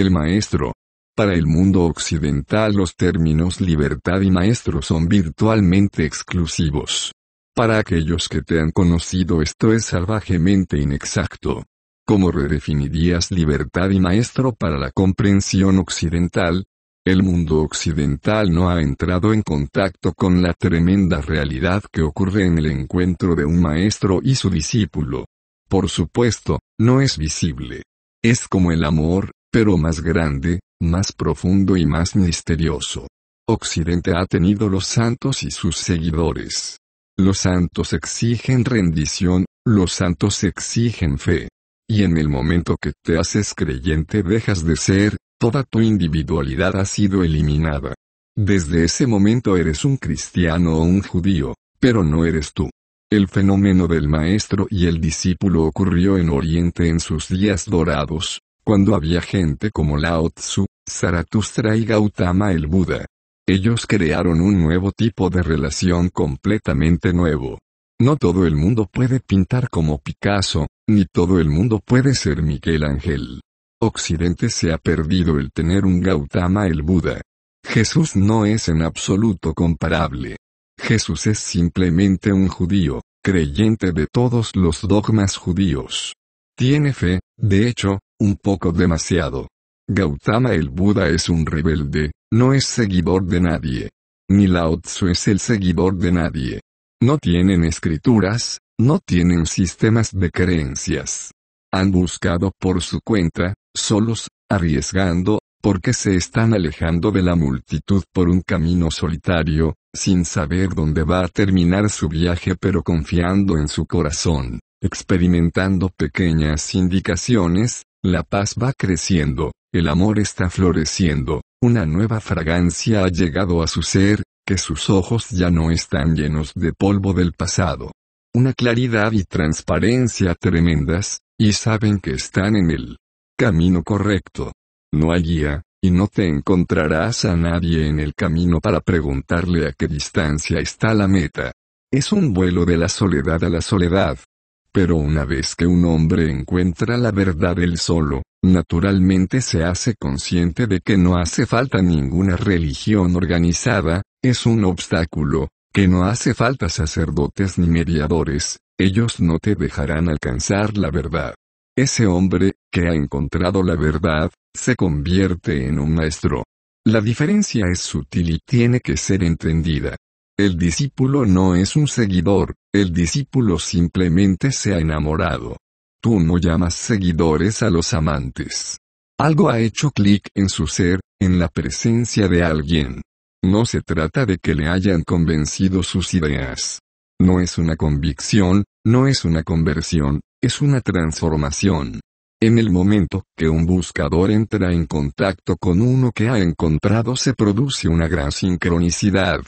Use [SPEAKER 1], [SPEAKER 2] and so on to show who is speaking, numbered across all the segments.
[SPEAKER 1] el maestro. Para el mundo occidental los términos libertad y maestro son virtualmente exclusivos. Para aquellos que te han conocido esto es salvajemente inexacto. ¿Cómo redefinirías libertad y maestro para la comprensión occidental? El mundo occidental no ha entrado en contacto con la tremenda realidad que ocurre en el encuentro de un maestro y su discípulo. Por supuesto, no es visible. Es como el amor, pero más grande, más profundo y más misterioso. Occidente ha tenido los santos y sus seguidores. Los santos exigen rendición, los santos exigen fe. Y en el momento que te haces creyente dejas de ser, toda tu individualidad ha sido eliminada. Desde ese momento eres un cristiano o un judío, pero no eres tú. El fenómeno del maestro y el discípulo ocurrió en Oriente en sus días dorados, cuando había gente como Lao Tzu, Zaratustra y Gautama el Buda. Ellos crearon un nuevo tipo de relación completamente nuevo. No todo el mundo puede pintar como Picasso, ni todo el mundo puede ser Miguel Ángel. Occidente se ha perdido el tener un Gautama el Buda. Jesús no es en absoluto comparable. Jesús es simplemente un judío, creyente de todos los dogmas judíos. Tiene fe, de hecho, un poco demasiado. Gautama el Buda es un rebelde, no es seguidor de nadie. Ni Lao Tzu es el seguidor de nadie. No tienen escrituras, no tienen sistemas de creencias. Han buscado por su cuenta, solos, arriesgando, porque se están alejando de la multitud por un camino solitario, sin saber dónde va a terminar su viaje pero confiando en su corazón. Experimentando pequeñas indicaciones, la paz va creciendo, el amor está floreciendo, una nueva fragancia ha llegado a su ser, que sus ojos ya no están llenos de polvo del pasado. Una claridad y transparencia tremendas, y saben que están en el camino correcto. No hay guía, y no te encontrarás a nadie en el camino para preguntarle a qué distancia está la meta. Es un vuelo de la soledad a la soledad, pero una vez que un hombre encuentra la verdad él solo, naturalmente se hace consciente de que no hace falta ninguna religión organizada, es un obstáculo, que no hace falta sacerdotes ni mediadores, ellos no te dejarán alcanzar la verdad. Ese hombre, que ha encontrado la verdad, se convierte en un maestro. La diferencia es sutil y tiene que ser entendida. El discípulo no es un seguidor, el discípulo simplemente se ha enamorado. Tú no llamas seguidores a los amantes. Algo ha hecho clic en su ser, en la presencia de alguien. No se trata de que le hayan convencido sus ideas. No es una convicción, no es una conversión, es una transformación. En el momento que un buscador entra en contacto con uno que ha encontrado se produce una gran sincronicidad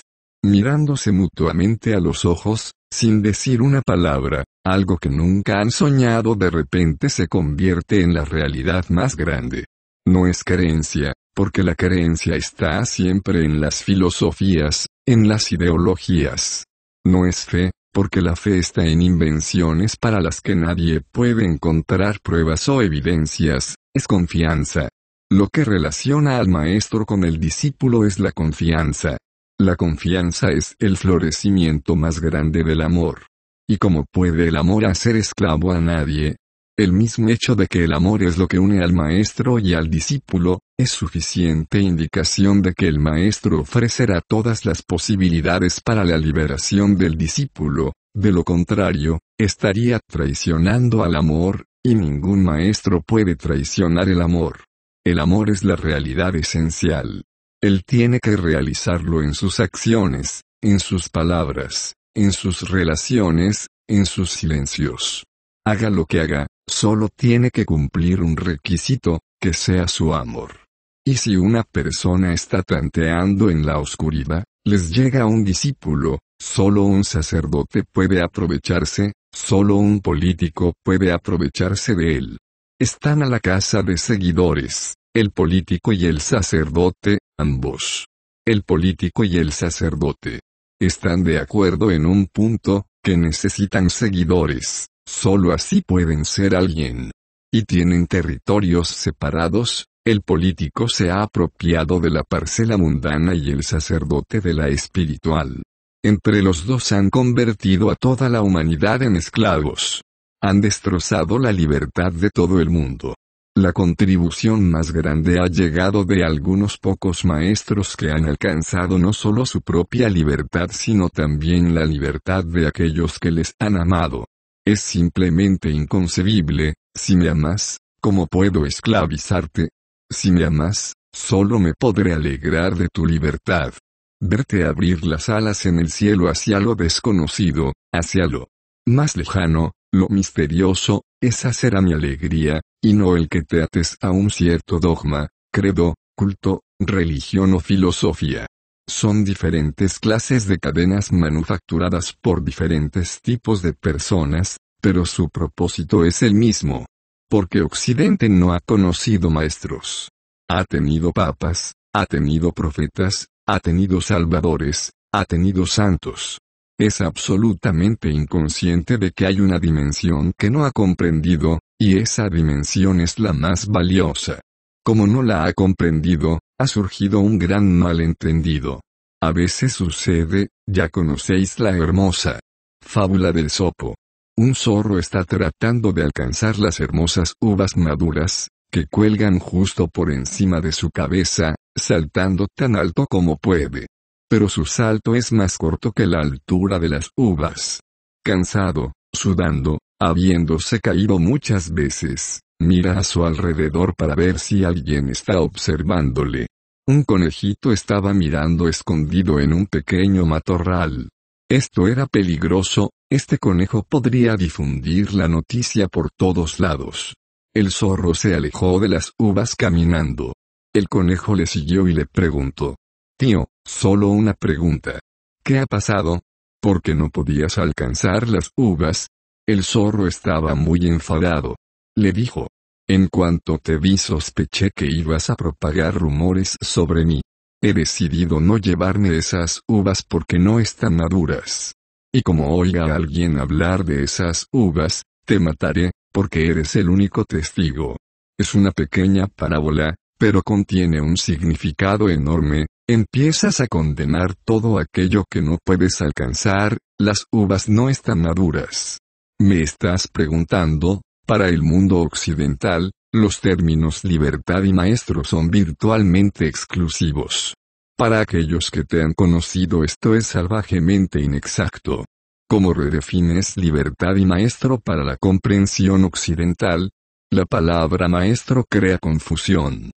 [SPEAKER 1] mirándose mutuamente a los ojos, sin decir una palabra, algo que nunca han soñado de repente se convierte en la realidad más grande. No es creencia, porque la creencia está siempre en las filosofías, en las ideologías. No es fe, porque la fe está en invenciones para las que nadie puede encontrar pruebas o evidencias, es confianza. Lo que relaciona al maestro con el discípulo es la confianza, la confianza es el florecimiento más grande del amor. ¿Y cómo puede el amor hacer esclavo a nadie? El mismo hecho de que el amor es lo que une al maestro y al discípulo, es suficiente indicación de que el maestro ofrecerá todas las posibilidades para la liberación del discípulo, de lo contrario, estaría traicionando al amor, y ningún maestro puede traicionar el amor. El amor es la realidad esencial. Él tiene que realizarlo en sus acciones, en sus palabras, en sus relaciones, en sus silencios. Haga lo que haga, solo tiene que cumplir un requisito, que sea su amor. Y si una persona está tanteando en la oscuridad, les llega un discípulo, solo un sacerdote puede aprovecharse, solo un político puede aprovecharse de él. Están a la casa de seguidores, el político y el sacerdote, Ambos, el político y el sacerdote, están de acuerdo en un punto, que necesitan seguidores, solo así pueden ser alguien. Y tienen territorios separados, el político se ha apropiado de la parcela mundana y el sacerdote de la espiritual. Entre los dos han convertido a toda la humanidad en esclavos. Han destrozado la libertad de todo el mundo. La contribución más grande ha llegado de algunos pocos maestros que han alcanzado no solo su propia libertad sino también la libertad de aquellos que les han amado. Es simplemente inconcebible, si me amas, ¿cómo puedo esclavizarte? Si me amas, solo me podré alegrar de tu libertad. Verte abrir las alas en el cielo hacia lo desconocido, hacia lo más lejano, lo misterioso, es hacer a mi alegría, y no el que te ates a un cierto dogma, credo, culto, religión o filosofía. Son diferentes clases de cadenas manufacturadas por diferentes tipos de personas, pero su propósito es el mismo. Porque Occidente no ha conocido maestros. Ha tenido papas, ha tenido profetas, ha tenido salvadores, ha tenido santos, es absolutamente inconsciente de que hay una dimensión que no ha comprendido, y esa dimensión es la más valiosa. Como no la ha comprendido, ha surgido un gran malentendido. A veces sucede, ya conocéis la hermosa fábula del sopo. Un zorro está tratando de alcanzar las hermosas uvas maduras, que cuelgan justo por encima de su cabeza, saltando tan alto como puede pero su salto es más corto que la altura de las uvas. Cansado, sudando, habiéndose caído muchas veces, mira a su alrededor para ver si alguien está observándole. Un conejito estaba mirando escondido en un pequeño matorral. Esto era peligroso, este conejo podría difundir la noticia por todos lados. El zorro se alejó de las uvas caminando. El conejo le siguió y le preguntó. Tío, Solo una pregunta. ¿Qué ha pasado? ¿Por qué no podías alcanzar las uvas? El zorro estaba muy enfadado. Le dijo. En cuanto te vi sospeché que ibas a propagar rumores sobre mí. He decidido no llevarme esas uvas porque no están maduras. Y como oiga a alguien hablar de esas uvas, te mataré, porque eres el único testigo. Es una pequeña parábola, pero contiene un significado enorme, empiezas a condenar todo aquello que no puedes alcanzar, las uvas no están maduras. Me estás preguntando, para el mundo occidental, los términos libertad y maestro son virtualmente exclusivos. Para aquellos que te han conocido esto es salvajemente inexacto. ¿Cómo redefines libertad y maestro para la comprensión occidental? La palabra maestro crea confusión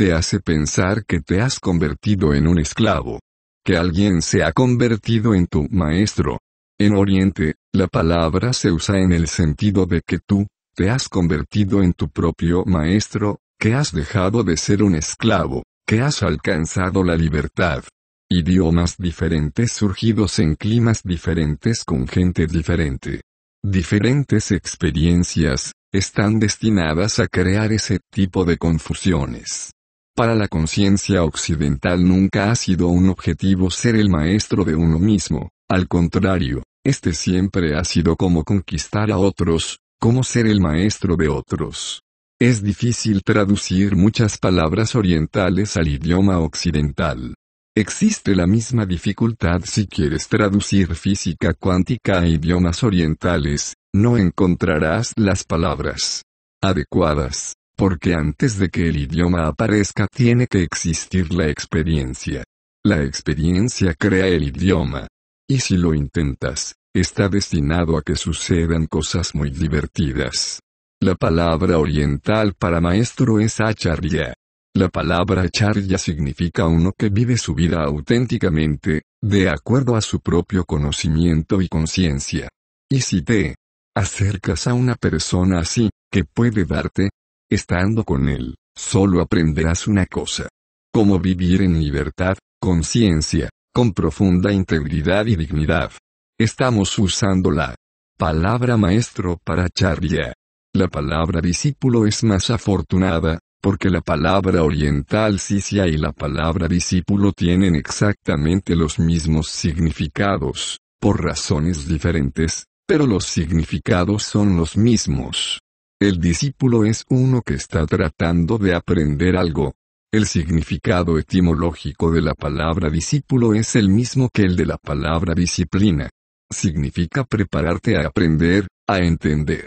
[SPEAKER 1] te hace pensar que te has convertido en un esclavo. Que alguien se ha convertido en tu maestro. En Oriente, la palabra se usa en el sentido de que tú, te has convertido en tu propio maestro, que has dejado de ser un esclavo, que has alcanzado la libertad. Idiomas diferentes surgidos en climas diferentes con gente diferente. Diferentes experiencias, están destinadas a crear ese tipo de confusiones. Para la conciencia occidental nunca ha sido un objetivo ser el maestro de uno mismo, al contrario, este siempre ha sido como conquistar a otros, como ser el maestro de otros. Es difícil traducir muchas palabras orientales al idioma occidental. Existe la misma dificultad si quieres traducir física cuántica a idiomas orientales, no encontrarás las palabras adecuadas porque antes de que el idioma aparezca tiene que existir la experiencia. La experiencia crea el idioma. Y si lo intentas, está destinado a que sucedan cosas muy divertidas. La palabra oriental para maestro es acharya. La palabra acharya significa uno que vive su vida auténticamente, de acuerdo a su propio conocimiento y conciencia. Y si te acercas a una persona así, que puede darte, estando con Él, solo aprenderás una cosa. Cómo vivir en libertad, conciencia, con profunda integridad y dignidad. Estamos usando la palabra maestro para charya. La palabra discípulo es más afortunada, porque la palabra oriental sisia y la palabra discípulo tienen exactamente los mismos significados, por razones diferentes, pero los significados son los mismos. El discípulo es uno que está tratando de aprender algo. El significado etimológico de la palabra discípulo es el mismo que el de la palabra disciplina. Significa prepararte a aprender, a entender.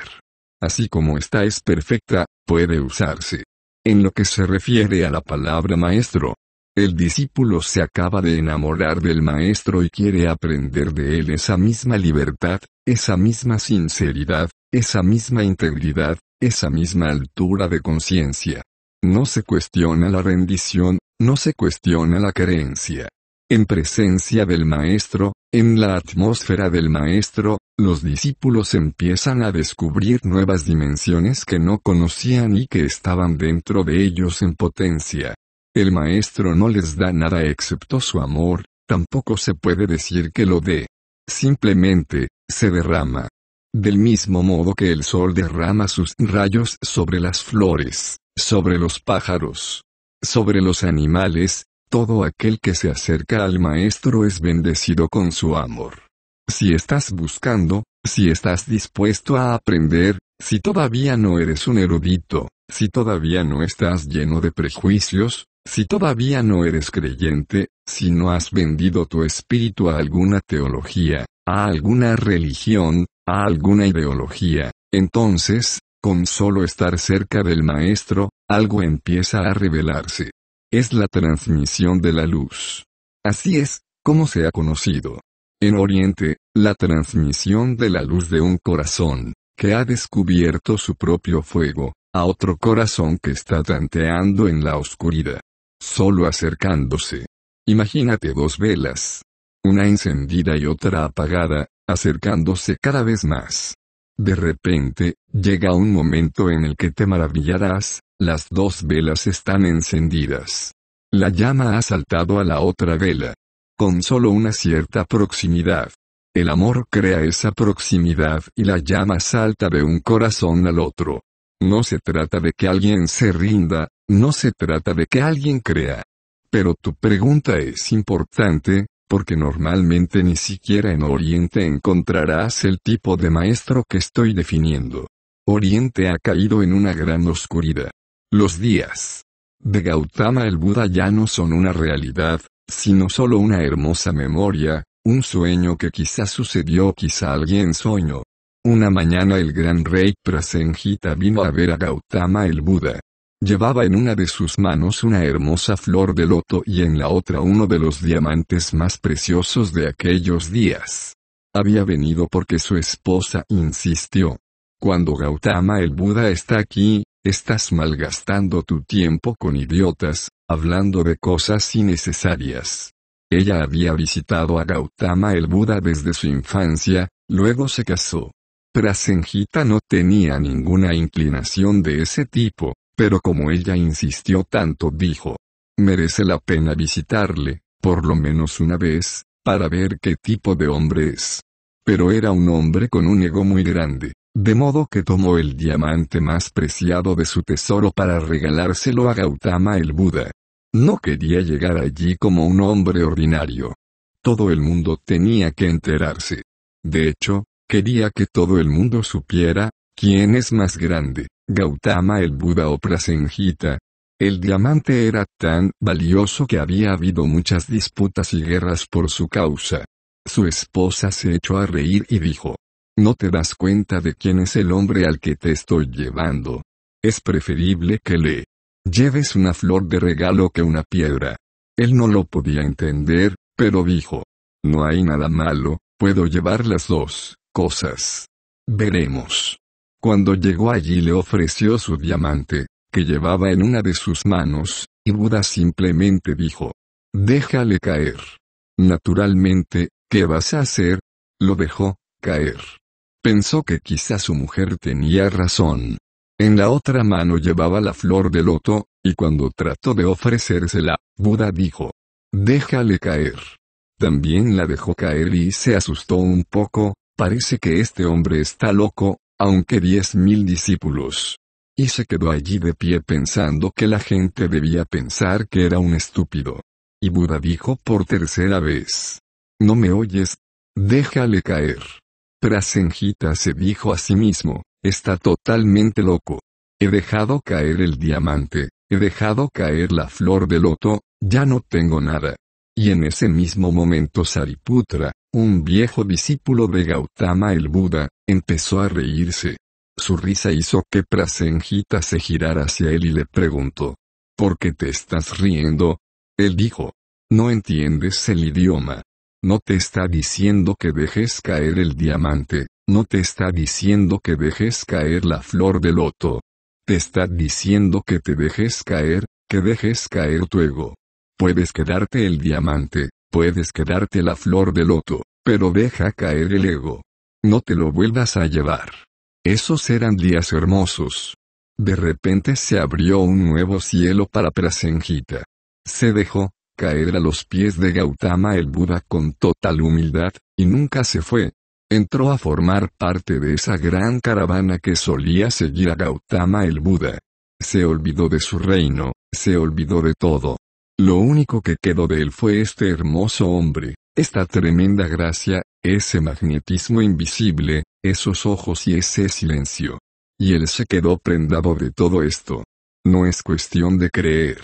[SPEAKER 1] Así como esta es perfecta, puede usarse. En lo que se refiere a la palabra maestro, el discípulo se acaba de enamorar del maestro y quiere aprender de él esa misma libertad, esa misma sinceridad, esa misma integridad, esa misma altura de conciencia. No se cuestiona la rendición, no se cuestiona la creencia. En presencia del Maestro, en la atmósfera del Maestro, los discípulos empiezan a descubrir nuevas dimensiones que no conocían y que estaban dentro de ellos en potencia. El Maestro no les da nada excepto su amor, tampoco se puede decir que lo dé. Simplemente, se derrama. Del mismo modo que el sol derrama sus rayos sobre las flores, sobre los pájaros, sobre los animales, todo aquel que se acerca al Maestro es bendecido con su amor. Si estás buscando, si estás dispuesto a aprender, si todavía no eres un erudito, si todavía no estás lleno de prejuicios, si todavía no eres creyente, si no has vendido tu espíritu a alguna teología, a alguna religión, a alguna ideología, entonces, con solo estar cerca del Maestro, algo empieza a revelarse. Es la transmisión de la luz. Así es, como se ha conocido. En Oriente, la transmisión de la luz de un corazón, que ha descubierto su propio fuego, a otro corazón que está tanteando en la oscuridad. Solo acercándose. Imagínate dos velas, una encendida y otra apagada, acercándose cada vez más. De repente, llega un momento en el que te maravillarás, las dos velas están encendidas. La llama ha saltado a la otra vela. Con solo una cierta proximidad. El amor crea esa proximidad y la llama salta de un corazón al otro. No se trata de que alguien se rinda, no se trata de que alguien crea. Pero tu pregunta es importante, porque normalmente ni siquiera en Oriente encontrarás el tipo de maestro que estoy definiendo. Oriente ha caído en una gran oscuridad. Los días de Gautama el Buda ya no son una realidad, sino solo una hermosa memoria, un sueño que quizá sucedió quizá alguien soñó. Una mañana el gran rey Prasenjita vino a ver a Gautama el Buda. Llevaba en una de sus manos una hermosa flor de loto y en la otra uno de los diamantes más preciosos de aquellos días. Había venido porque su esposa insistió. Cuando Gautama el Buda está aquí, estás malgastando tu tiempo con idiotas, hablando de cosas innecesarias. Ella había visitado a Gautama el Buda desde su infancia, luego se casó. Prasenjita no tenía ninguna inclinación de ese tipo, pero como ella insistió tanto dijo, merece la pena visitarle, por lo menos una vez, para ver qué tipo de hombre es. Pero era un hombre con un ego muy grande, de modo que tomó el diamante más preciado de su tesoro para regalárselo a Gautama el Buda. No quería llegar allí como un hombre ordinario. Todo el mundo tenía que enterarse. De hecho, quería que todo el mundo supiera, ¿Quién es más grande, Gautama el Buda o Prasenjita? El diamante era tan valioso que había habido muchas disputas y guerras por su causa. Su esposa se echó a reír y dijo, No te das cuenta de quién es el hombre al que te estoy llevando. Es preferible que le lleves una flor de regalo que una piedra. Él no lo podía entender, pero dijo, No hay nada malo, puedo llevar las dos cosas. Veremos. Cuando llegó allí le ofreció su diamante, que llevaba en una de sus manos, y Buda simplemente dijo, déjale caer. Naturalmente, ¿qué vas a hacer? Lo dejó caer. Pensó que quizá su mujer tenía razón. En la otra mano llevaba la flor de loto, y cuando trató de ofrecérsela, Buda dijo, déjale caer. También la dejó caer y se asustó un poco, parece que este hombre está loco, aunque diez mil discípulos. Y se quedó allí de pie pensando que la gente debía pensar que era un estúpido. Y Buda dijo por tercera vez. ¿No me oyes? Déjale caer. Prasenjita se dijo a sí mismo, está totalmente loco. He dejado caer el diamante, he dejado caer la flor de loto, ya no tengo nada. Y en ese mismo momento Sariputra, un viejo discípulo de Gautama el Buda, empezó a reírse. Su risa hizo que Prasenjita se girara hacia él y le preguntó. ¿Por qué te estás riendo? Él dijo. No entiendes el idioma. No te está diciendo que dejes caer el diamante, no te está diciendo que dejes caer la flor de loto. Te está diciendo que te dejes caer, que dejes caer tu ego. Puedes quedarte el diamante, Puedes quedarte la flor de loto, pero deja caer el ego. No te lo vuelvas a llevar. Esos eran días hermosos. De repente se abrió un nuevo cielo para Prasenjita. Se dejó caer a los pies de Gautama el Buda con total humildad, y nunca se fue. Entró a formar parte de esa gran caravana que solía seguir a Gautama el Buda. Se olvidó de su reino, se olvidó de todo, lo único que quedó de él fue este hermoso hombre, esta tremenda gracia, ese magnetismo invisible, esos ojos y ese silencio. Y él se quedó prendado de todo esto. No es cuestión de creer.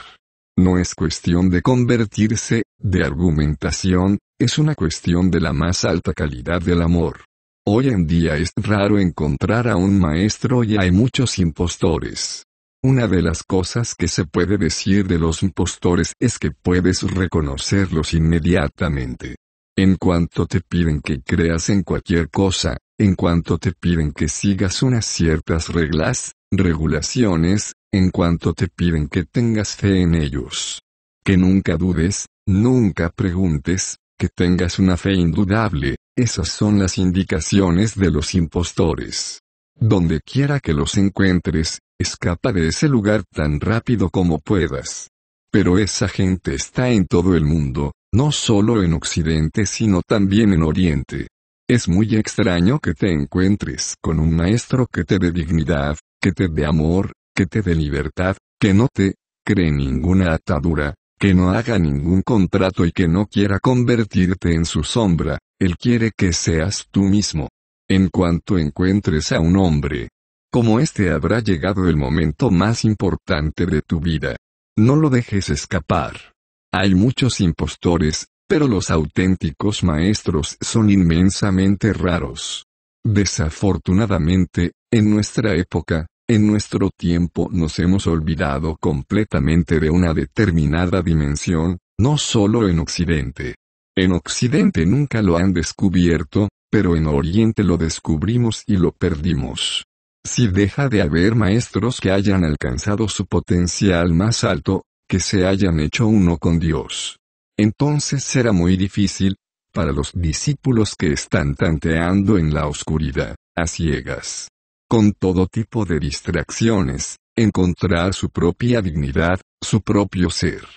[SPEAKER 1] No es cuestión de convertirse, de argumentación, es una cuestión de la más alta calidad del amor. Hoy en día es raro encontrar a un maestro y hay muchos impostores. Una de las cosas que se puede decir de los impostores es que puedes reconocerlos inmediatamente. En cuanto te piden que creas en cualquier cosa, en cuanto te piden que sigas unas ciertas reglas, regulaciones, en cuanto te piden que tengas fe en ellos. Que nunca dudes, nunca preguntes, que tengas una fe indudable, esas son las indicaciones de los impostores. Donde quiera que los encuentres, Escapa de ese lugar tan rápido como puedas. Pero esa gente está en todo el mundo, no solo en Occidente sino también en Oriente. Es muy extraño que te encuentres con un maestro que te dé dignidad, que te dé amor, que te dé libertad, que no te cree ninguna atadura, que no haga ningún contrato y que no quiera convertirte en su sombra, él quiere que seas tú mismo. En cuanto encuentres a un hombre como este habrá llegado el momento más importante de tu vida. No lo dejes escapar. Hay muchos impostores, pero los auténticos maestros son inmensamente raros. Desafortunadamente, en nuestra época, en nuestro tiempo nos hemos olvidado completamente de una determinada dimensión, no solo en Occidente. En Occidente nunca lo han descubierto, pero en Oriente lo descubrimos y lo perdimos. Si deja de haber maestros que hayan alcanzado su potencial más alto, que se hayan hecho uno con Dios. Entonces será muy difícil, para los discípulos que están tanteando en la oscuridad, a ciegas, con todo tipo de distracciones, encontrar su propia dignidad, su propio ser.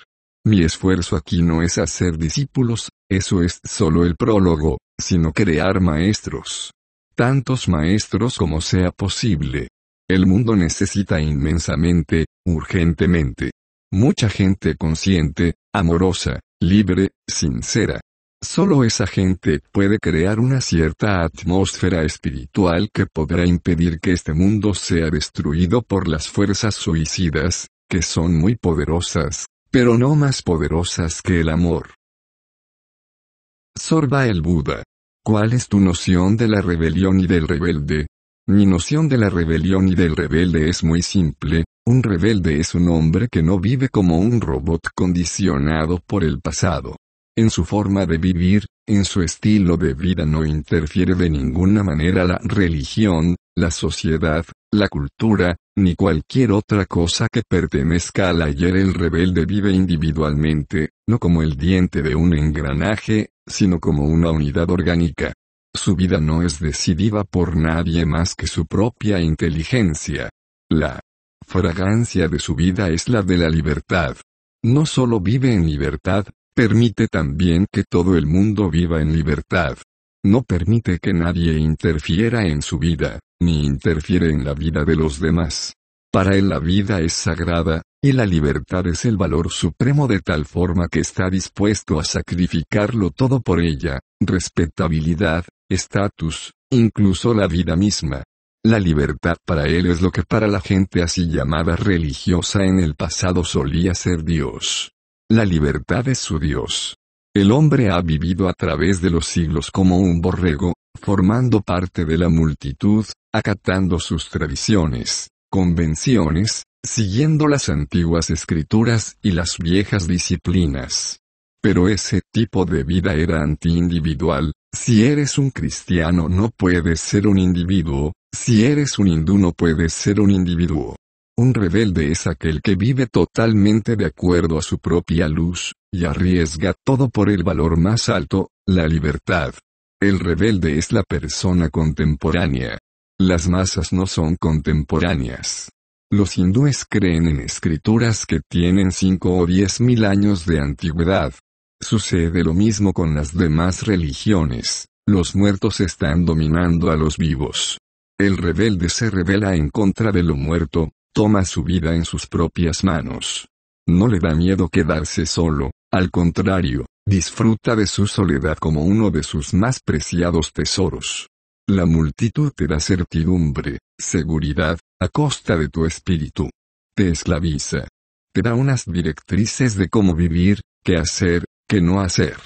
[SPEAKER 1] Mi esfuerzo aquí no es hacer discípulos, eso es solo el prólogo, sino crear maestros tantos maestros como sea posible. El mundo necesita inmensamente, urgentemente. Mucha gente consciente, amorosa, libre, sincera. Solo esa gente puede crear una cierta atmósfera espiritual que podrá impedir que este mundo sea destruido por las fuerzas suicidas, que son muy poderosas, pero no más poderosas que el amor. Sorba el Buda. ¿Cuál es tu noción de la rebelión y del rebelde? Mi noción de la rebelión y del rebelde es muy simple, un rebelde es un hombre que no vive como un robot condicionado por el pasado. En su forma de vivir, en su estilo de vida no interfiere de ninguna manera la religión, la sociedad, la cultura, ni cualquier otra cosa que pertenezca al ayer el rebelde vive individualmente, no como el diente de un engranaje, sino como una unidad orgánica. Su vida no es decidida por nadie más que su propia inteligencia. La fragancia de su vida es la de la libertad. No solo vive en libertad, permite también que todo el mundo viva en libertad. No permite que nadie interfiera en su vida, ni interfiere en la vida de los demás. Para él la vida es sagrada, y la libertad es el valor supremo de tal forma que está dispuesto a sacrificarlo todo por ella, respetabilidad, estatus, incluso la vida misma. La libertad para él es lo que para la gente así llamada religiosa en el pasado solía ser Dios. La libertad es su Dios. El hombre ha vivido a través de los siglos como un borrego, formando parte de la multitud, acatando sus tradiciones, convenciones, siguiendo las antiguas escrituras y las viejas disciplinas. Pero ese tipo de vida era antiindividual, si eres un cristiano no puedes ser un individuo, si eres un hindú no puedes ser un individuo. Un rebelde es aquel que vive totalmente de acuerdo a su propia luz, y arriesga todo por el valor más alto, la libertad. El rebelde es la persona contemporánea. Las masas no son contemporáneas. Los hindúes creen en escrituras que tienen 5 o 10 mil años de antigüedad. Sucede lo mismo con las demás religiones. Los muertos están dominando a los vivos. El rebelde se revela en contra de lo muerto, toma su vida en sus propias manos. No le da miedo quedarse solo, al contrario, disfruta de su soledad como uno de sus más preciados tesoros. La multitud te da certidumbre, seguridad, a costa de tu espíritu. Te esclaviza. Te da unas directrices de cómo vivir, qué hacer, qué no hacer.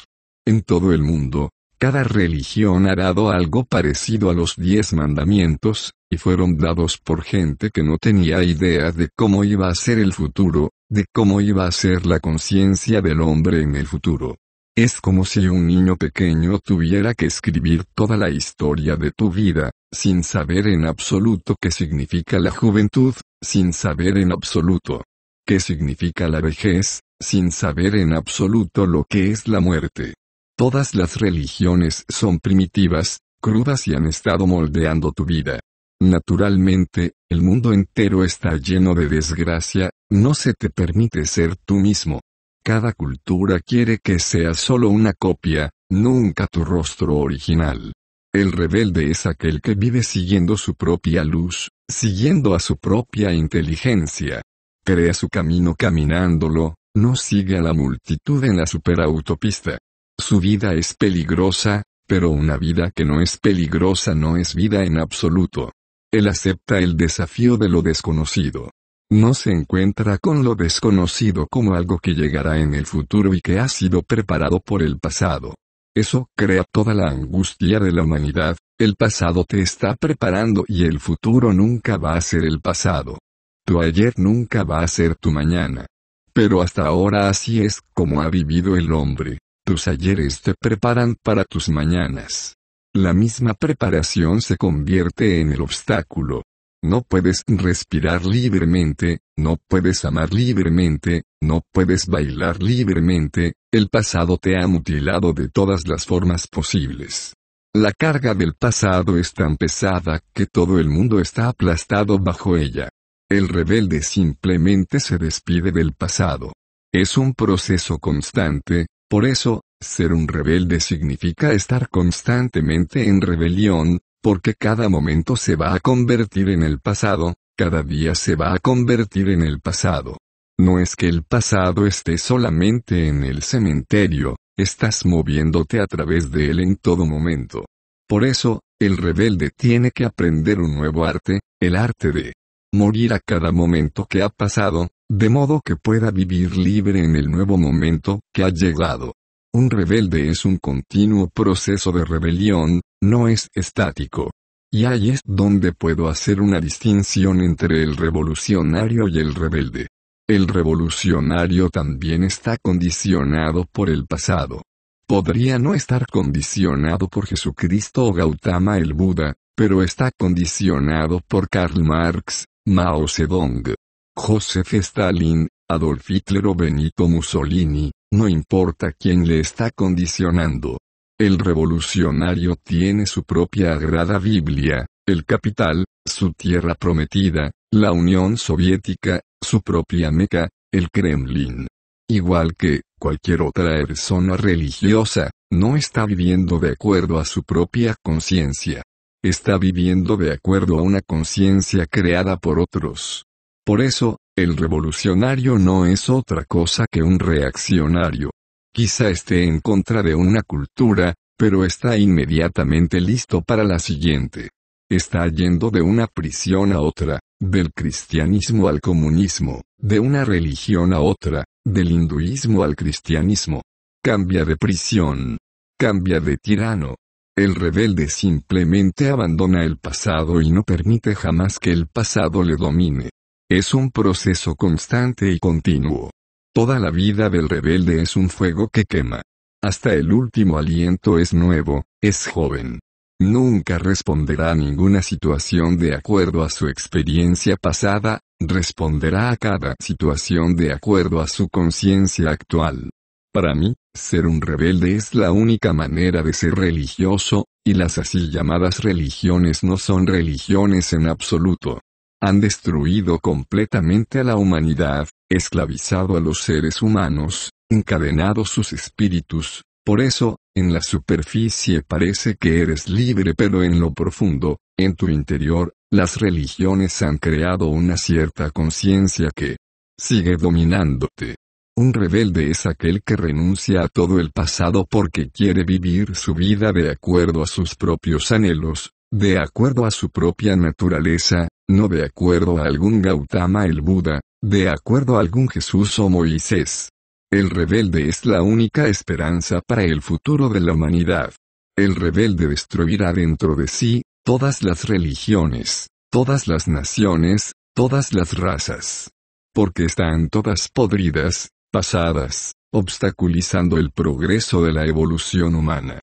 [SPEAKER 1] En todo el mundo, cada religión ha dado algo parecido a los diez mandamientos, y fueron dados por gente que no tenía idea de cómo iba a ser el futuro, de cómo iba a ser la conciencia del hombre en el futuro. Es como si un niño pequeño tuviera que escribir toda la historia de tu vida, sin saber en absoluto qué significa la juventud, sin saber en absoluto qué significa la vejez, sin saber en absoluto lo que es la muerte. Todas las religiones son primitivas, crudas y han estado moldeando tu vida. Naturalmente, el mundo entero está lleno de desgracia, no se te permite ser tú mismo. Cada cultura quiere que seas solo una copia, nunca tu rostro original. El rebelde es aquel que vive siguiendo su propia luz, siguiendo a su propia inteligencia. Crea su camino caminándolo, no sigue a la multitud en la superautopista. Su vida es peligrosa, pero una vida que no es peligrosa no es vida en absoluto. Él acepta el desafío de lo desconocido. No se encuentra con lo desconocido como algo que llegará en el futuro y que ha sido preparado por el pasado. Eso crea toda la angustia de la humanidad, el pasado te está preparando y el futuro nunca va a ser el pasado. Tu ayer nunca va a ser tu mañana. Pero hasta ahora así es como ha vivido el hombre. Tus ayeres te preparan para tus mañanas. La misma preparación se convierte en el obstáculo. No puedes respirar libremente, no puedes amar libremente, no puedes bailar libremente, el pasado te ha mutilado de todas las formas posibles. La carga del pasado es tan pesada que todo el mundo está aplastado bajo ella. El rebelde simplemente se despide del pasado. Es un proceso constante, por eso, ser un rebelde significa estar constantemente en rebelión, porque cada momento se va a convertir en el pasado, cada día se va a convertir en el pasado. No es que el pasado esté solamente en el cementerio, estás moviéndote a través de él en todo momento. Por eso, el rebelde tiene que aprender un nuevo arte, el arte de morir a cada momento que ha pasado, de modo que pueda vivir libre en el nuevo momento que ha llegado. Un rebelde es un continuo proceso de rebelión, no es estático. Y ahí es donde puedo hacer una distinción entre el revolucionario y el rebelde. El revolucionario también está condicionado por el pasado. Podría no estar condicionado por Jesucristo o Gautama el Buda, pero está condicionado por Karl Marx, Mao Zedong, Joseph Stalin, Adolf Hitler o Benito Mussolini, no importa quién le está condicionando. El revolucionario tiene su propia agrada Biblia, el capital, su tierra prometida, la Unión Soviética, su propia Meca, el Kremlin. Igual que, cualquier otra persona religiosa, no está viviendo de acuerdo a su propia conciencia. Está viviendo de acuerdo a una conciencia creada por otros. Por eso, el revolucionario no es otra cosa que un reaccionario. Quizá esté en contra de una cultura, pero está inmediatamente listo para la siguiente. Está yendo de una prisión a otra, del cristianismo al comunismo, de una religión a otra, del hinduismo al cristianismo. Cambia de prisión. Cambia de tirano. El rebelde simplemente abandona el pasado y no permite jamás que el pasado le domine. Es un proceso constante y continuo. Toda la vida del rebelde es un fuego que quema. Hasta el último aliento es nuevo, es joven. Nunca responderá a ninguna situación de acuerdo a su experiencia pasada, responderá a cada situación de acuerdo a su conciencia actual. Para mí, ser un rebelde es la única manera de ser religioso, y las así llamadas religiones no son religiones en absoluto han destruido completamente a la humanidad, esclavizado a los seres humanos, encadenado sus espíritus, por eso, en la superficie parece que eres libre pero en lo profundo, en tu interior, las religiones han creado una cierta conciencia que sigue dominándote. Un rebelde es aquel que renuncia a todo el pasado porque quiere vivir su vida de acuerdo a sus propios anhelos, de acuerdo a su propia naturaleza, no de acuerdo a algún Gautama el Buda, de acuerdo a algún Jesús o Moisés. El rebelde es la única esperanza para el futuro de la humanidad. El rebelde destruirá dentro de sí, todas las religiones, todas las naciones, todas las razas. Porque están todas podridas, pasadas, obstaculizando el progreso de la evolución humana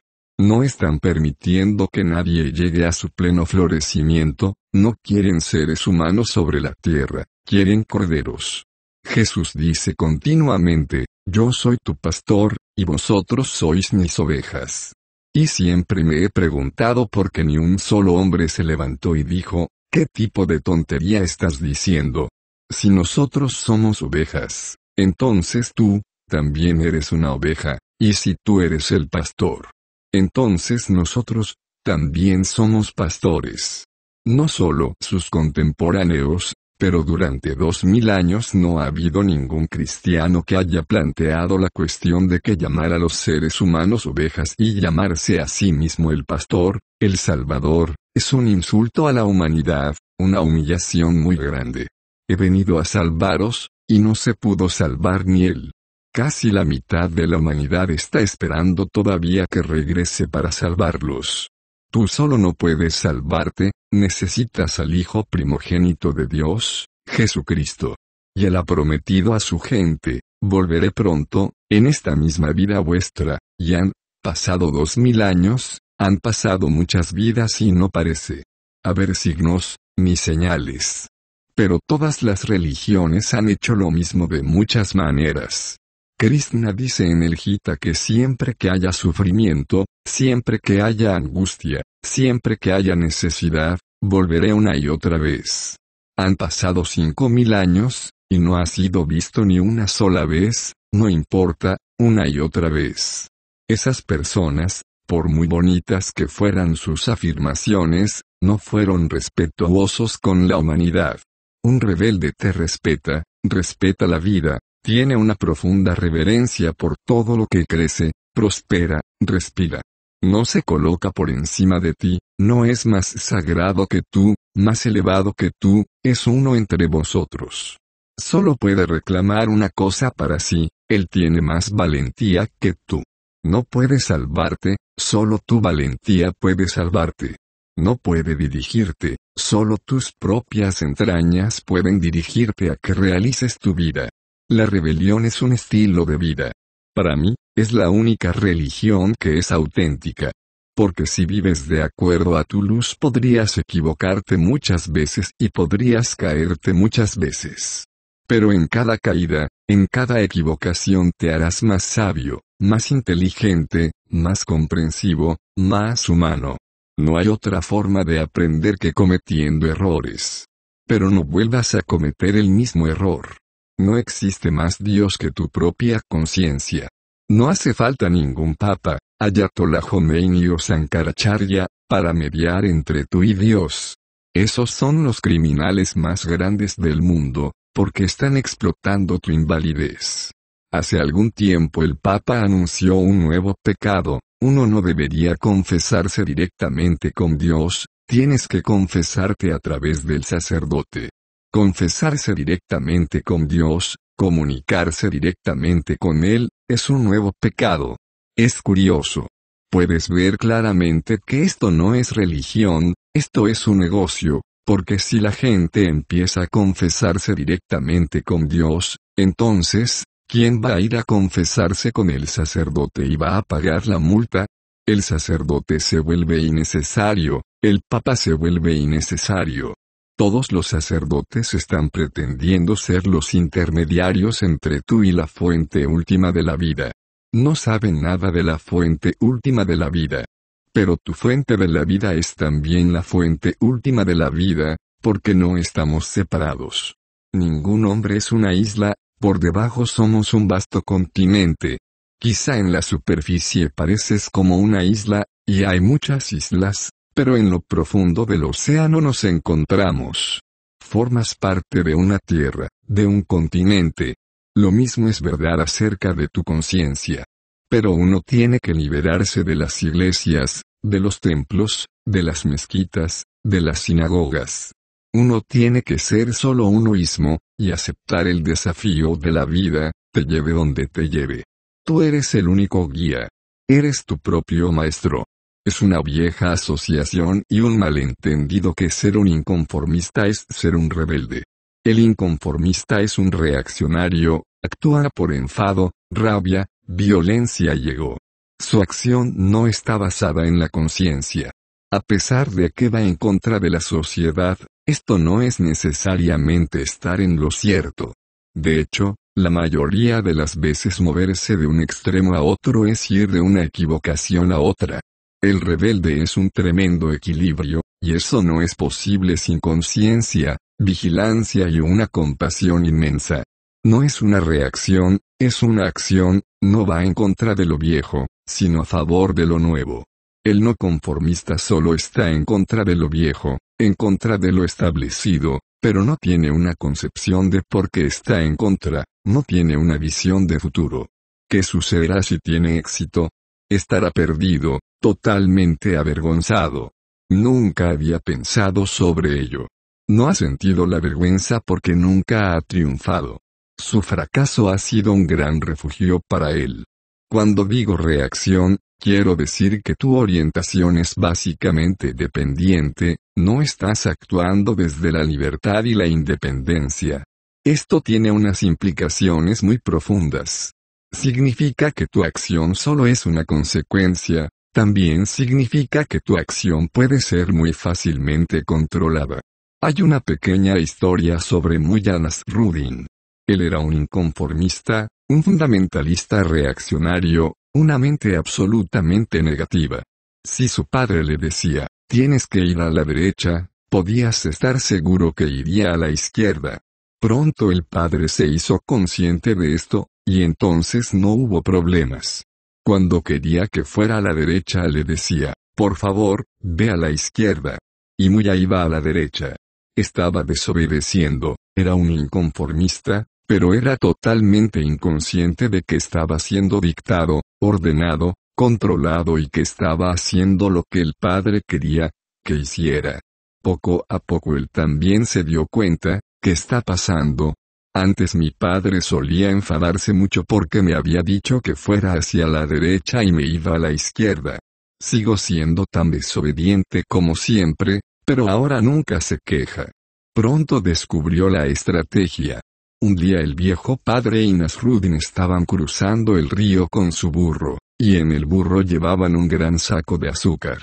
[SPEAKER 1] no están permitiendo que nadie llegue a su pleno florecimiento, no quieren seres humanos sobre la tierra, quieren corderos. Jesús dice continuamente, yo soy tu pastor, y vosotros sois mis ovejas. Y siempre me he preguntado por qué ni un solo hombre se levantó y dijo, ¿qué tipo de tontería estás diciendo? Si nosotros somos ovejas, entonces tú, también eres una oveja, y si tú eres el pastor, entonces nosotros, también somos pastores. No solo sus contemporáneos, pero durante dos mil años no ha habido ningún cristiano que haya planteado la cuestión de que llamar a los seres humanos ovejas y llamarse a sí mismo el pastor, el Salvador, es un insulto a la humanidad, una humillación muy grande. He venido a salvaros, y no se pudo salvar ni él, Casi la mitad de la humanidad está esperando todavía que regrese para salvarlos. Tú solo no puedes salvarte, necesitas al Hijo primogénito de Dios, Jesucristo. Y él ha prometido a su gente, volveré pronto, en esta misma vida vuestra, y han pasado dos mil años, han pasado muchas vidas y no parece haber signos, ni señales. Pero todas las religiones han hecho lo mismo de muchas maneras. Krishna dice en el Gita que siempre que haya sufrimiento, siempre que haya angustia, siempre que haya necesidad, volveré una y otra vez. Han pasado cinco mil años, y no ha sido visto ni una sola vez, no importa, una y otra vez. Esas personas, por muy bonitas que fueran sus afirmaciones, no fueron respetuosos con la humanidad. Un rebelde te respeta, respeta la vida, tiene una profunda reverencia por todo lo que crece, prospera, respira. No se coloca por encima de ti, no es más sagrado que tú, más elevado que tú, es uno entre vosotros. Solo puede reclamar una cosa para sí, él tiene más valentía que tú. No puede salvarte, solo tu valentía puede salvarte. No puede dirigirte, solo tus propias entrañas pueden dirigirte a que realices tu vida. La rebelión es un estilo de vida. Para mí, es la única religión que es auténtica. Porque si vives de acuerdo a tu luz podrías equivocarte muchas veces y podrías caerte muchas veces. Pero en cada caída, en cada equivocación te harás más sabio, más inteligente, más comprensivo, más humano. No hay otra forma de aprender que cometiendo errores. Pero no vuelvas a cometer el mismo error. No existe más Dios que tu propia conciencia. No hace falta ningún papa, Ayatollah Khomeini o Sankaracharya, para mediar entre tú y Dios. Esos son los criminales más grandes del mundo, porque están explotando tu invalidez. Hace algún tiempo el Papa anunció un nuevo pecado, uno no debería confesarse directamente con Dios, tienes que confesarte a través del sacerdote. Confesarse directamente con Dios, comunicarse directamente con Él, es un nuevo pecado. Es curioso. Puedes ver claramente que esto no es religión, esto es un negocio, porque si la gente empieza a confesarse directamente con Dios, entonces, ¿quién va a ir a confesarse con el sacerdote y va a pagar la multa? El sacerdote se vuelve innecesario, el papa se vuelve innecesario, todos los sacerdotes están pretendiendo ser los intermediarios entre tú y la fuente última de la vida. No saben nada de la fuente última de la vida. Pero tu fuente de la vida es también la fuente última de la vida, porque no estamos separados. Ningún hombre es una isla, por debajo somos un vasto continente. Quizá en la superficie pareces como una isla, y hay muchas islas, pero en lo profundo del océano nos encontramos. Formas parte de una tierra, de un continente. Lo mismo es verdad acerca de tu conciencia. Pero uno tiene que liberarse de las iglesias, de los templos, de las mezquitas, de las sinagogas. Uno tiene que ser solo uno mismo, y aceptar el desafío de la vida, te lleve donde te lleve. Tú eres el único guía. Eres tu propio maestro. Es una vieja asociación y un malentendido que ser un inconformista es ser un rebelde. El inconformista es un reaccionario, actúa por enfado, rabia, violencia y ego. Su acción no está basada en la conciencia. A pesar de que va en contra de la sociedad, esto no es necesariamente estar en lo cierto. De hecho, la mayoría de las veces moverse de un extremo a otro es ir de una equivocación a otra. El rebelde es un tremendo equilibrio, y eso no es posible sin conciencia, vigilancia y una compasión inmensa. No es una reacción, es una acción, no va en contra de lo viejo, sino a favor de lo nuevo. El no conformista solo está en contra de lo viejo, en contra de lo establecido, pero no tiene una concepción de por qué está en contra, no tiene una visión de futuro. ¿Qué sucederá si tiene éxito? Estará perdido, totalmente avergonzado. Nunca había pensado sobre ello. No ha sentido la vergüenza porque nunca ha triunfado. Su fracaso ha sido un gran refugio para él. Cuando digo reacción, quiero decir que tu orientación es básicamente dependiente, no estás actuando desde la libertad y la independencia. Esto tiene unas implicaciones muy profundas. Significa que tu acción solo es una consecuencia, también significa que tu acción puede ser muy fácilmente controlada. Hay una pequeña historia sobre Muyanas Rudin. Él era un inconformista, un fundamentalista reaccionario, una mente absolutamente negativa. Si su padre le decía, tienes que ir a la derecha, podías estar seguro que iría a la izquierda. Pronto el padre se hizo consciente de esto, y entonces no hubo problemas. Cuando quería que fuera a la derecha le decía, por favor, ve a la izquierda. Y Muya iba a la derecha. Estaba desobedeciendo, era un inconformista, pero era totalmente inconsciente de que estaba siendo dictado, ordenado, controlado y que estaba haciendo lo que el padre quería que hiciera. Poco a poco él también se dio cuenta, que está pasando, antes mi padre solía enfadarse mucho porque me había dicho que fuera hacia la derecha y me iba a la izquierda. Sigo siendo tan desobediente como siempre, pero ahora nunca se queja. Pronto descubrió la estrategia. Un día el viejo padre y Nasruddin estaban cruzando el río con su burro, y en el burro llevaban un gran saco de azúcar.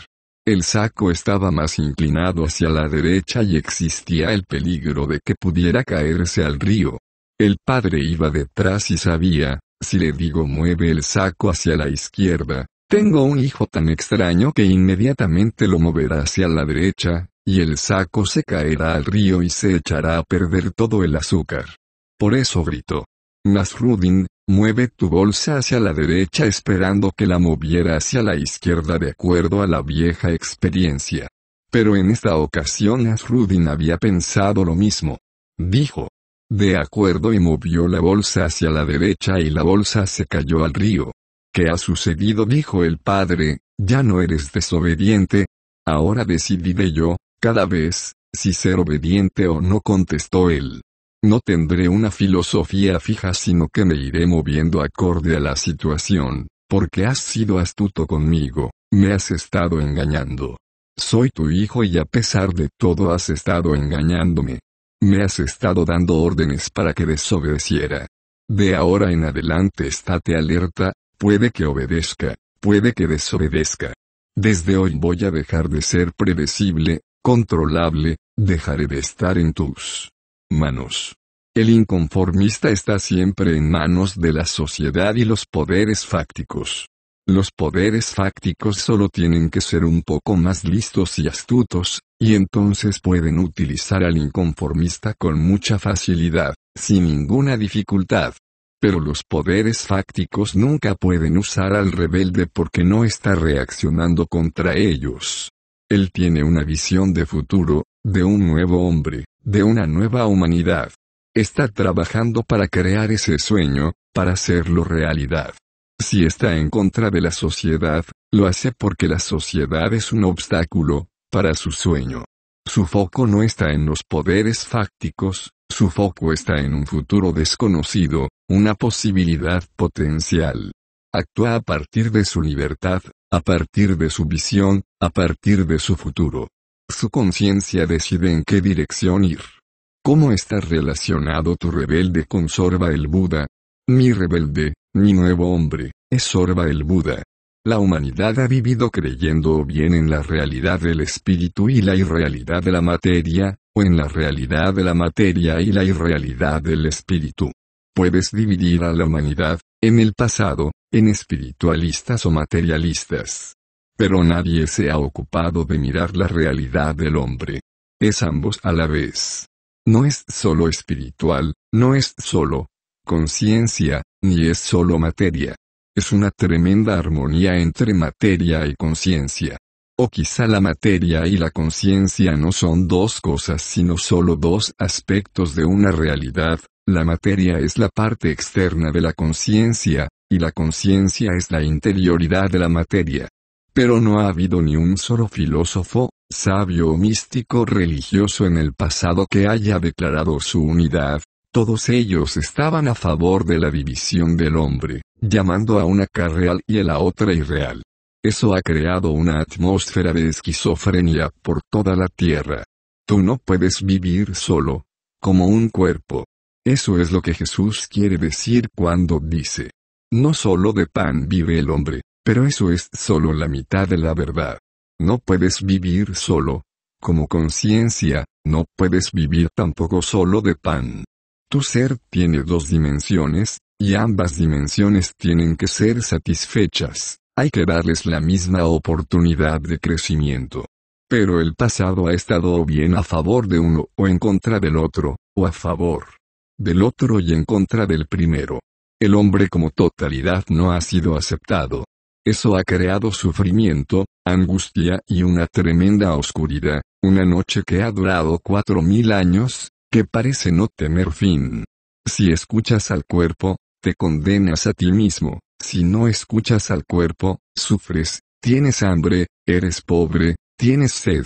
[SPEAKER 1] El saco estaba más inclinado hacia la derecha y existía el peligro de que pudiera caerse al río. El padre iba detrás y sabía, si le digo mueve el saco hacia la izquierda, tengo un hijo tan extraño que inmediatamente lo moverá hacia la derecha, y el saco se caerá al río y se echará a perder todo el azúcar. Por eso gritó. Nasruddin, Mueve tu bolsa hacia la derecha esperando que la moviera hacia la izquierda de acuerdo a la vieja experiencia. Pero en esta ocasión Asrudin había pensado lo mismo. Dijo. De acuerdo y movió la bolsa hacia la derecha y la bolsa se cayó al río. ¿Qué ha sucedido? dijo el padre, ya no eres desobediente. Ahora decidiré yo, cada vez, si ser obediente o no contestó él. No tendré una filosofía fija sino que me iré moviendo acorde a la situación, porque has sido astuto conmigo, me has estado engañando. Soy tu hijo y a pesar de todo has estado engañándome. Me has estado dando órdenes para que desobedeciera. De ahora en adelante estate alerta, puede que obedezca, puede que desobedezca. Desde hoy voy a dejar de ser predecible, controlable, dejaré de estar en tus manos. El inconformista está siempre en manos de la sociedad y los poderes fácticos. Los poderes fácticos solo tienen que ser un poco más listos y astutos, y entonces pueden utilizar al inconformista con mucha facilidad, sin ninguna dificultad. Pero los poderes fácticos nunca pueden usar al rebelde porque no está reaccionando contra ellos. Él tiene una visión de futuro, de un nuevo hombre de una nueva humanidad. Está trabajando para crear ese sueño, para hacerlo realidad. Si está en contra de la sociedad, lo hace porque la sociedad es un obstáculo, para su sueño. Su foco no está en los poderes fácticos, su foco está en un futuro desconocido, una posibilidad potencial. Actúa a partir de su libertad, a partir de su visión, a partir de su futuro. Su conciencia decide en qué dirección ir. ¿Cómo está relacionado tu rebelde con Sorba el Buda? Mi rebelde, mi nuevo hombre, es Sorba el Buda. La humanidad ha vivido creyendo o bien en la realidad del espíritu y la irrealidad de la materia, o en la realidad de la materia y la irrealidad del espíritu. Puedes dividir a la humanidad, en el pasado, en espiritualistas o materialistas. Pero nadie se ha ocupado de mirar la realidad del hombre. Es ambos a la vez. No es solo espiritual, no es solo conciencia, ni es solo materia. Es una tremenda armonía entre materia y conciencia. O quizá la materia y la conciencia no son dos cosas sino solo dos aspectos de una realidad, la materia es la parte externa de la conciencia, y la conciencia es la interioridad de la materia pero no ha habido ni un solo filósofo, sabio o místico religioso en el pasado que haya declarado su unidad. Todos ellos estaban a favor de la división del hombre, llamando a una carreal y a la otra irreal. Eso ha creado una atmósfera de esquizofrenia por toda la Tierra. Tú no puedes vivir solo, como un cuerpo. Eso es lo que Jesús quiere decir cuando dice, no solo de pan vive el hombre, pero eso es solo la mitad de la verdad. No puedes vivir solo. Como conciencia, no puedes vivir tampoco solo de pan. Tu ser tiene dos dimensiones, y ambas dimensiones tienen que ser satisfechas. Hay que darles la misma oportunidad de crecimiento. Pero el pasado ha estado bien a favor de uno o en contra del otro, o a favor del otro y en contra del primero. El hombre como totalidad no ha sido aceptado. Eso ha creado sufrimiento, angustia y una tremenda oscuridad, una noche que ha durado cuatro mil años, que parece no tener fin. Si escuchas al cuerpo, te condenas a ti mismo, si no escuchas al cuerpo, sufres, tienes hambre, eres pobre, tienes sed.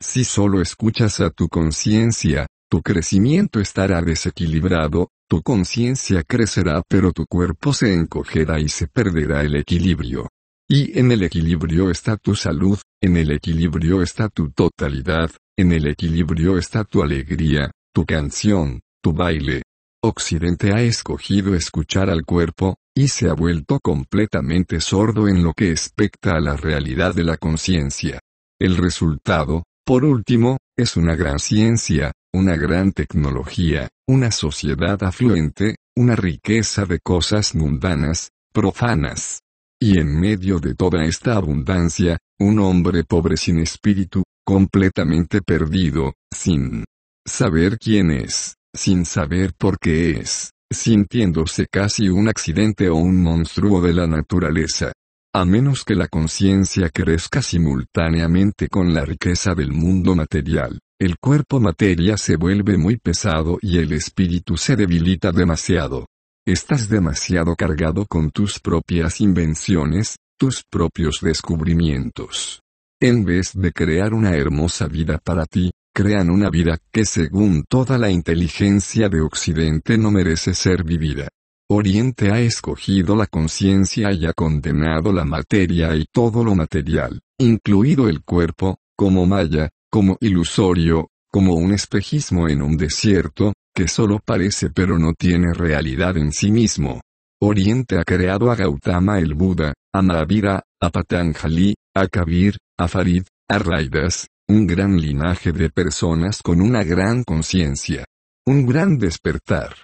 [SPEAKER 1] Si solo escuchas a tu conciencia, tu crecimiento estará desequilibrado, tu conciencia crecerá pero tu cuerpo se encogerá y se perderá el equilibrio. Y en el equilibrio está tu salud, en el equilibrio está tu totalidad, en el equilibrio está tu alegría, tu canción, tu baile. Occidente ha escogido escuchar al cuerpo, y se ha vuelto completamente sordo en lo que respecta a la realidad de la conciencia. El resultado, por último, es una gran ciencia, una gran tecnología, una sociedad afluente, una riqueza de cosas mundanas, profanas, y en medio de toda esta abundancia, un hombre pobre sin espíritu, completamente perdido, sin saber quién es, sin saber por qué es, sintiéndose casi un accidente o un monstruo de la naturaleza. A menos que la conciencia crezca simultáneamente con la riqueza del mundo material, el cuerpo materia se vuelve muy pesado y el espíritu se debilita demasiado. Estás demasiado cargado con tus propias invenciones, tus propios descubrimientos. En vez de crear una hermosa vida para ti, crean una vida que según toda la inteligencia de Occidente no merece ser vivida. Oriente ha escogido la conciencia y ha condenado la materia y todo lo material, incluido el cuerpo, como maya, como ilusorio, como un espejismo en un desierto, que solo parece pero no tiene realidad en sí mismo. Oriente ha creado a Gautama el Buda, a Mahavira, a Patanjali, a Kabir, a Farid, a Raidas, un gran linaje de personas con una gran conciencia, un gran despertar.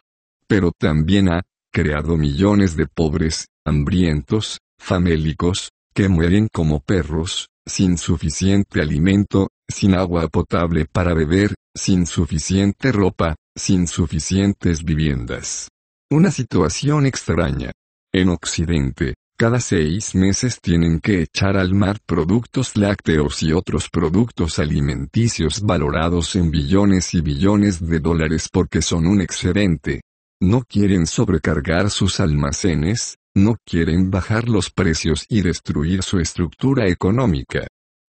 [SPEAKER 1] Pero también ha creado millones de pobres, hambrientos, famélicos, que mueren como perros, sin suficiente alimento, sin agua potable para beber, sin suficiente ropa, sin suficientes viviendas. Una situación extraña. En Occidente, cada seis meses tienen que echar al mar productos lácteos y otros productos alimenticios valorados en billones y billones de dólares porque son un excedente. No quieren sobrecargar sus almacenes, no quieren bajar los precios y destruir su estructura económica.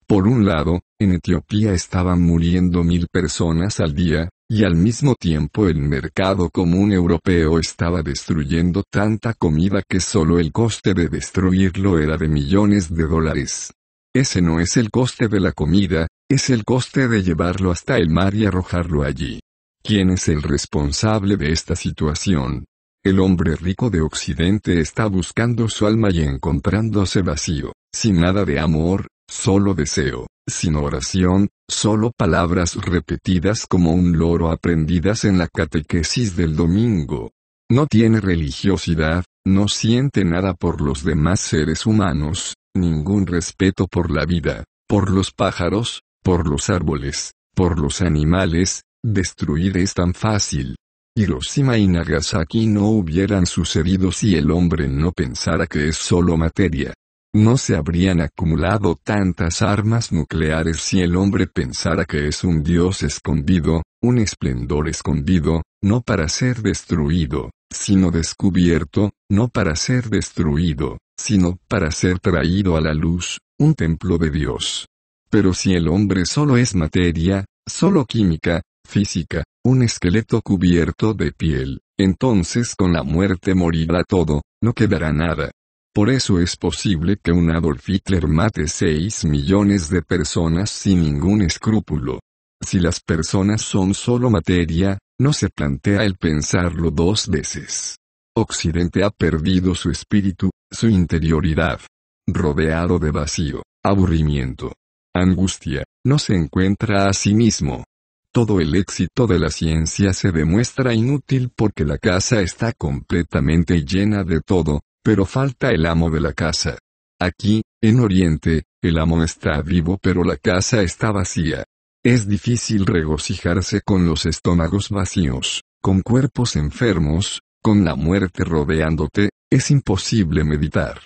[SPEAKER 1] Por un lado, en Etiopía estaban muriendo mil personas al día, y al mismo tiempo el mercado común europeo estaba destruyendo tanta comida que solo el coste de destruirlo era de millones de dólares. Ese no es el coste de la comida, es el coste de llevarlo hasta el mar y arrojarlo allí. ¿Quién es el responsable de esta situación? El hombre rico de Occidente está buscando su alma y encontrándose vacío, sin nada de amor, solo deseo sin oración, solo palabras repetidas como un loro aprendidas en la catequesis del domingo. No tiene religiosidad, no siente nada por los demás seres humanos, ningún respeto por la vida, por los pájaros, por los árboles, por los animales, destruir es tan fácil. Hiroshima y Nagasaki no hubieran sucedido si el hombre no pensara que es solo materia. No se habrían acumulado tantas armas nucleares si el hombre pensara que es un dios escondido, un esplendor escondido, no para ser destruido, sino descubierto, no para ser destruido, sino para ser traído a la luz, un templo de Dios. Pero si el hombre solo es materia, solo química, física, un esqueleto cubierto de piel, entonces con la muerte morirá todo, no quedará nada. Por eso es posible que un Adolf Hitler mate 6 millones de personas sin ningún escrúpulo. Si las personas son solo materia, no se plantea el pensarlo dos veces. Occidente ha perdido su espíritu, su interioridad. Rodeado de vacío, aburrimiento, angustia, no se encuentra a sí mismo. Todo el éxito de la ciencia se demuestra inútil porque la casa está completamente llena de todo, pero falta el amo de la casa. Aquí, en Oriente, el amo está vivo pero la casa está vacía. Es difícil regocijarse con los estómagos vacíos, con cuerpos enfermos, con la muerte rodeándote, es imposible meditar.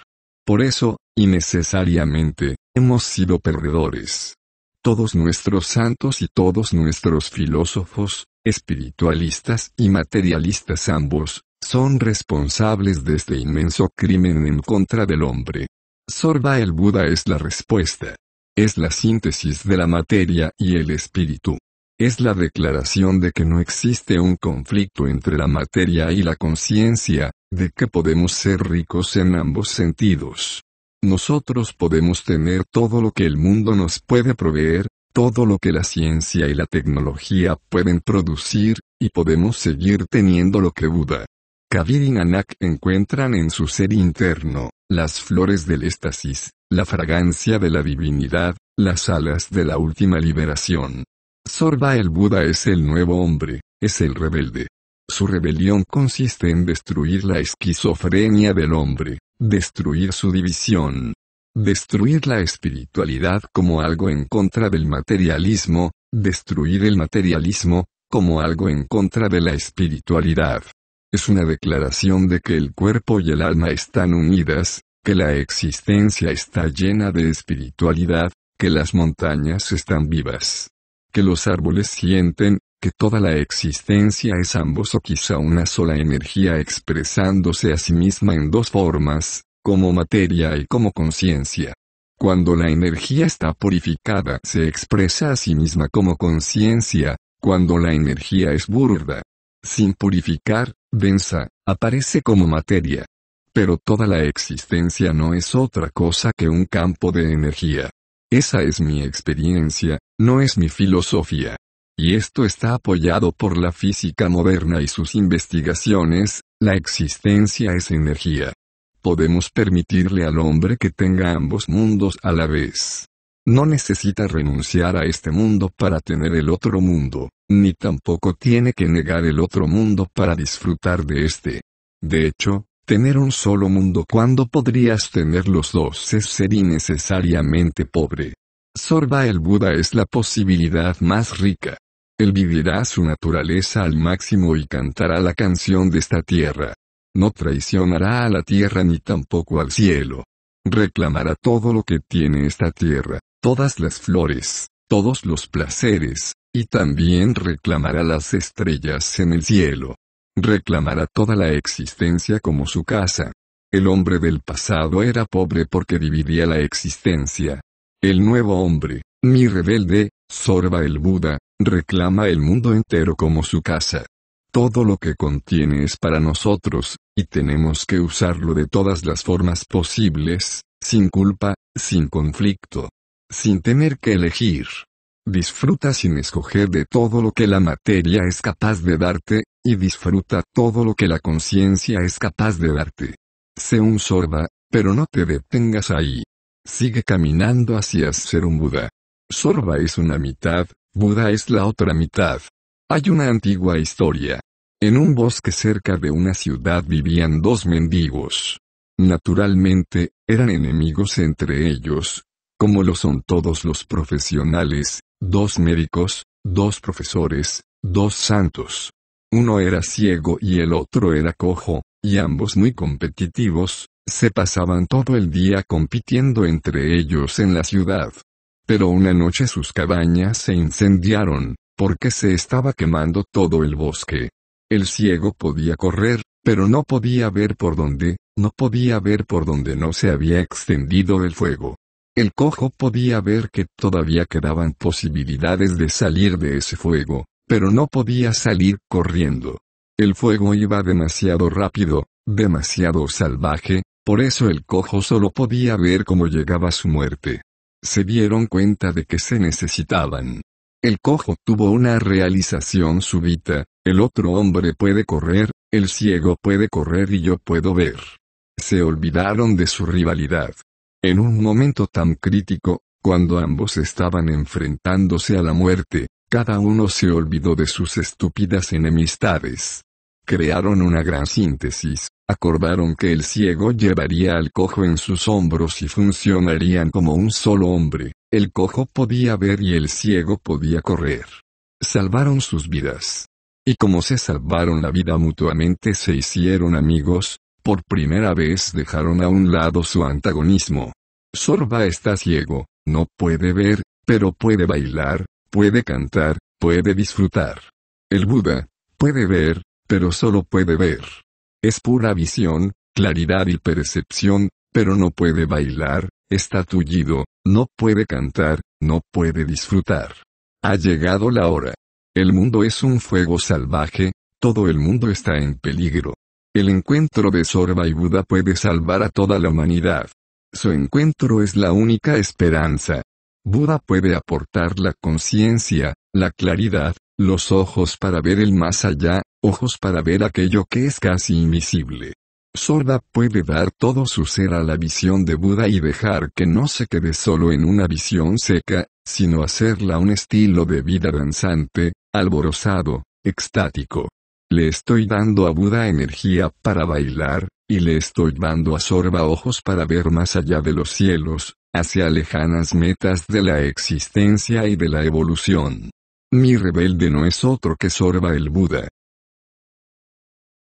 [SPEAKER 1] Por eso, innecesariamente, hemos sido perdedores. Todos nuestros santos y todos nuestros filósofos, espiritualistas y materialistas ambos, son responsables de este inmenso crimen en contra del hombre. Sorba el Buda es la respuesta. Es la síntesis de la materia y el espíritu. Es la declaración de que no existe un conflicto entre la materia y la conciencia, de que podemos ser ricos en ambos sentidos. Nosotros podemos tener todo lo que el mundo nos puede proveer, todo lo que la ciencia y la tecnología pueden producir, y podemos seguir teniendo lo que Buda, Kabir y Nanak encuentran en su ser interno, las flores del éxtasis, la fragancia de la divinidad, las alas de la última liberación. Sorba el Buda es el nuevo hombre, es el rebelde. Su rebelión consiste en destruir la esquizofrenia del hombre, destruir su división, destruir la espiritualidad como algo en contra del materialismo, destruir el materialismo, como algo en contra de la espiritualidad es una declaración de que el cuerpo y el alma están unidas, que la existencia está llena de espiritualidad, que las montañas están vivas, que los árboles sienten, que toda la existencia es ambos o quizá una sola energía expresándose a sí misma en dos formas, como materia y como conciencia. Cuando la energía está purificada se expresa a sí misma como conciencia, cuando la energía es burda, sin purificar, densa, aparece como materia. Pero toda la existencia no es otra cosa que un campo de energía. Esa es mi experiencia, no es mi filosofía. Y esto está apoyado por la física moderna y sus investigaciones, la existencia es energía. Podemos permitirle al hombre que tenga ambos mundos a la vez. No necesita renunciar a este mundo para tener el otro mundo, ni tampoco tiene que negar el otro mundo para disfrutar de este. De hecho, tener un solo mundo cuando podrías tener los dos es ser innecesariamente pobre. Sorba el Buda es la posibilidad más rica. Él vivirá su naturaleza al máximo y cantará la canción de esta tierra. No traicionará a la tierra ni tampoco al cielo. Reclamará todo lo que tiene esta tierra todas las flores, todos los placeres, y también reclamará las estrellas en el cielo. Reclamará toda la existencia como su casa. El hombre del pasado era pobre porque dividía la existencia. El nuevo hombre, mi rebelde, Sorba el Buda, reclama el mundo entero como su casa. Todo lo que contiene es para nosotros, y tenemos que usarlo de todas las formas posibles, sin culpa, sin conflicto sin tener que elegir. Disfruta sin escoger de todo lo que la materia es capaz de darte, y disfruta todo lo que la conciencia es capaz de darte. Sé un sorba, pero no te detengas ahí. Sigue caminando hacia ser un Buda. Sorba es una mitad, Buda es la otra mitad. Hay una antigua historia. En un bosque cerca de una ciudad vivían dos mendigos. Naturalmente, eran enemigos entre ellos, como lo son todos los profesionales, dos médicos, dos profesores, dos santos. Uno era ciego y el otro era cojo, y ambos muy competitivos, se pasaban todo el día compitiendo entre ellos en la ciudad. Pero una noche sus cabañas se incendiaron, porque se estaba quemando todo el bosque. El ciego podía correr, pero no podía ver por dónde, no podía ver por dónde no se había extendido el fuego. El cojo podía ver que todavía quedaban posibilidades de salir de ese fuego, pero no podía salir corriendo. El fuego iba demasiado rápido, demasiado salvaje, por eso el cojo solo podía ver cómo llegaba su muerte. Se dieron cuenta de que se necesitaban. El cojo tuvo una realización súbita, el otro hombre puede correr, el ciego puede correr y yo puedo ver. Se olvidaron de su rivalidad. En un momento tan crítico, cuando ambos estaban enfrentándose a la muerte, cada uno se olvidó de sus estúpidas enemistades. Crearon una gran síntesis, acordaron que el ciego llevaría al cojo en sus hombros y funcionarían como un solo hombre, el cojo podía ver y el ciego podía correr. Salvaron sus vidas. Y como se salvaron la vida mutuamente se hicieron amigos, por primera vez dejaron a un lado su antagonismo. Sorba está ciego, no puede ver, pero puede bailar, puede cantar, puede disfrutar. El Buda, puede ver, pero solo puede ver. Es pura visión, claridad y percepción, pero no puede bailar, está tullido, no puede cantar, no puede disfrutar. Ha llegado la hora. El mundo es un fuego salvaje, todo el mundo está en peligro. El encuentro de Sorba y Buda puede salvar a toda la humanidad. Su encuentro es la única esperanza. Buda puede aportar la conciencia, la claridad, los ojos para ver el más allá, ojos para ver aquello que es casi invisible. Sorba puede dar todo su ser a la visión de Buda y dejar que no se quede solo en una visión seca, sino hacerla un estilo de vida danzante, alborozado, extático. Le estoy dando a Buda energía para bailar, y le estoy dando a Sorba ojos para ver más allá de los cielos, hacia lejanas metas de la existencia y de la evolución. Mi rebelde no es otro que Sorba el Buda.